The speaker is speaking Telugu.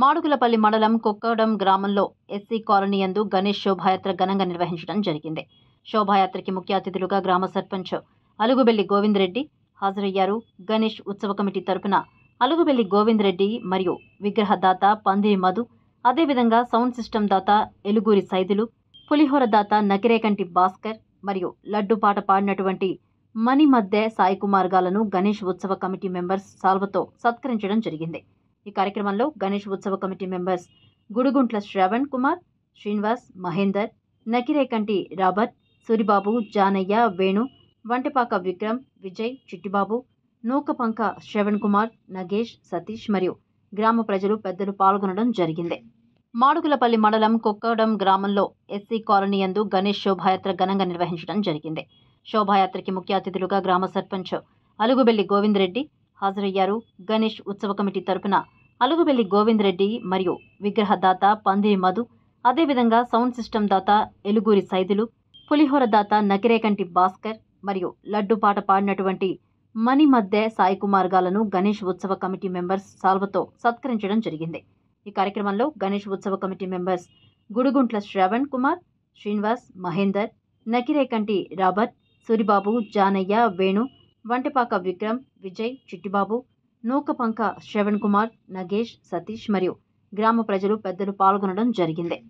మాడుగులపల్లి మండలం కుక్కడం గ్రామంలో ఎస్సీ కాలనీ ఎందు గణేష్ శోభాయాత్ర ఘనంగా నిర్వహించడం జరిగింది శోభాయాత్రకి ముఖ్య అతిథులుగా గ్రామ సర్పంచ్ అలుగుబెల్లి గోవిందరెడ్డి హాజరయ్యారు గణేష్ ఉత్సవ కమిటీ తరపున అలుగుబెల్లి గోవిందరెడ్డి మరియు విగ్రహదాత పందిరి మధు అదేవిధంగా సౌండ్ సిస్టమ్ దాత ఎలుగూరి సైదులు పులిహోర దాత నకిరేకంటి భాస్కర్ మరియు లడ్డుపాట పాడినటువంటి మణిమద్దె సాయి కుమార్గాలను గణేష్ ఉత్సవ కమిటీ మెంబర్స్ సాల్వతో సత్కరించడం జరిగింది ఈ కార్యక్రమంలో గణేష్ ఉత్సవ committee members Guduguntla Shravan Kumar Srinivas Mahender Nakirekanti Robert Suribabu Janaiah Venu Vantapaka Vikram Vijay Chittibabu Nookapanka Shravan Kumar Nagesh Satish మరియు గ్రామ ప్రజలు పెద్దలు పాల్గొనడం జరిగింది మాడుగులపల్లి మండలం కుక్కడం గ్రామంలో ఎస్సీ కాలనీ యందు గణేష్ శోభాయాత్ర ఘనంగా నిర్వహించడం జరిగింది శోభాయాత్రకి ముఖ్య అతిథులుగా గ్రామ సర్పంచ్ అలుగుబెల్లి గోవిందరెడ్డి హాజరయ్యారు గణేష్ ఉత్సవ కమిటీ తరపున అలుగుబెల్లి గోవిందరెడ్డి మరియు విగ్రహదాత పందిరి మధు అదేవిధంగా సౌండ్ సిస్టమ్ దాత ఎలుగూరి సైదులు పులిహోర దాత నకిరేకంటి భాస్కర్ మరియు లడ్డు పాట పాడినటువంటి మణి మధ్య సాయి కుమార్ గాలను గణేష్ ఉత్సవ కమిటీ మెంబర్స్ సాల్వతో సత్కరించడం జరిగింది ఈ కార్యక్రమంలో గణేష్ ఉత్సవ committee members Guduguntla Shravan Kumar Srinivas Mahender Nakirekanti Robert Suribabu Janaiah Venu Vantapaka Vikram Vijay Chittibabu Nookapanka Shravan Kumar Nagesh Satish మరియు గ్రామ ప్రజలు పెద్దలు పాల్గొనడం జరిగింది